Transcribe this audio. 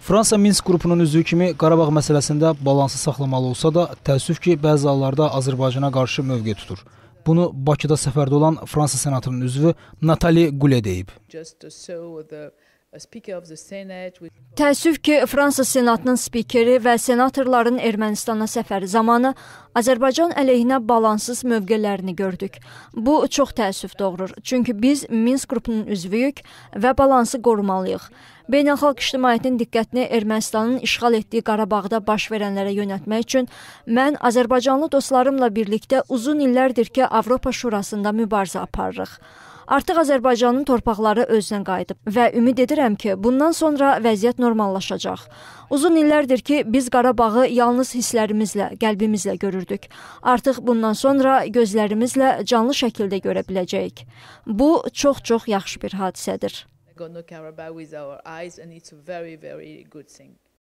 Fransa Minsk qrupunun üzvü kimi Qarabağ məsələsində balansı saxlamalı olsa da, təəssüf ki, bəzi hallarda Azərbaycana qarşı mövqe tutur. Bunu Bakıda səfərdə olan Fransa Senatının üzvü Natali Qule deyib. Təəssüf ki, Fransa Senatının spikeri və senatorların Ermənistana səfəri zamanı Azərbaycan əleyhinə balansız mövqelərini gördük. Bu çox təəssüf doğurur. Çünki biz Minsk qrupunun üzvüyük və balansı qorumalıyıq. Beynəlxalq ictimaiyyətin diqqətini Ermənistanın işğal etdiyi Qarabağda baş verənlərə yönəltmək üçün mən Azərbaycanlı dostlarımla birlikdə uzun illərdir ki, Avropa Şurasında mübarizə aparırıq. Artıq Azərbaycanın torpaqları özünə qayıdıb və ümid edirəm ki, bundan sonra vəziyyət normallaşacaq. Uzun illərdir ki, biz Qarabağı yalnız hisslərimizlə, qəlbimizlə görürdük. Artıq bundan sonra gözlərimizlə canlı şəkildə görə biləcəyik. Bu çox-çox yaxşı bir hadisədir. Nagorno-Karabakh with our eyes and it's a very very good thing.